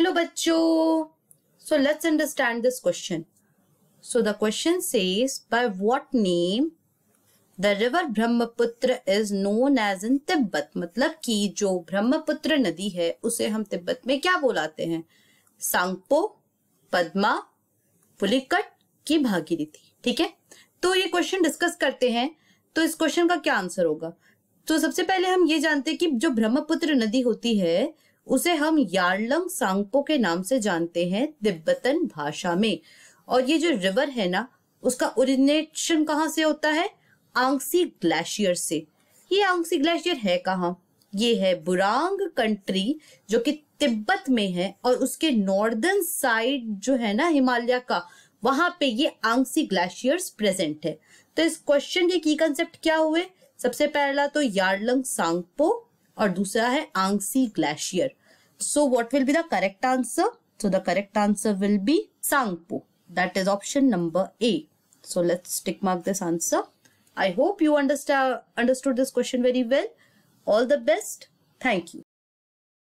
hello बच्चों so let's understand this question so the question says by what name the river Brahmaputra is known as in Tibet मतलब कि जो ब्रह्मपुत्र नदी है उसे हम तिब्बत में क्या बुलाते हैं सांगपो पद्मा पुलिकट की भागीरथी ठीक है तो ये क्वेश्चन डिस्कस करते हैं तो इस क्वेश्चन का क्या आंसर होगा तो सबसे पहले हम ये जानते हैं कि जो ब्रह्मपुत्र नदी होती है उसे हम यारलंग सांगपो के नाम से जानते हैं तिब्बतन भाषा में और ये जो रिवर है ना उसका ओरिजिनेशन कहाँ से होता है आंगसी ग्लेशियर से ये आंगसी ग्लेशियर है कहाँ ये है बुरांग कंट्री जो कि तिब्बत में है और उसके नॉर्दर्न साइड जो है ना हिमालय का वहां पे ये आंगसी ग्लेशियर्स प्रेजेंट है तो इस क्वेश्चन के की कंसेप्ट क्या हुए सबसे पहला तो यार्लंग सांगपो और दूसरा है Angsi glacier so what will be the correct answer so the correct answer will be Tsangpo that is option number A so let's tick mark this answer I hope you understand understood this question very well all the best thank you